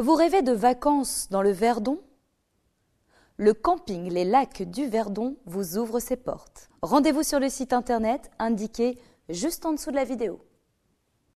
Vous rêvez de vacances dans le Verdon Le camping Les Lacs du Verdon vous ouvre ses portes. Rendez-vous sur le site internet indiqué juste en dessous de la vidéo.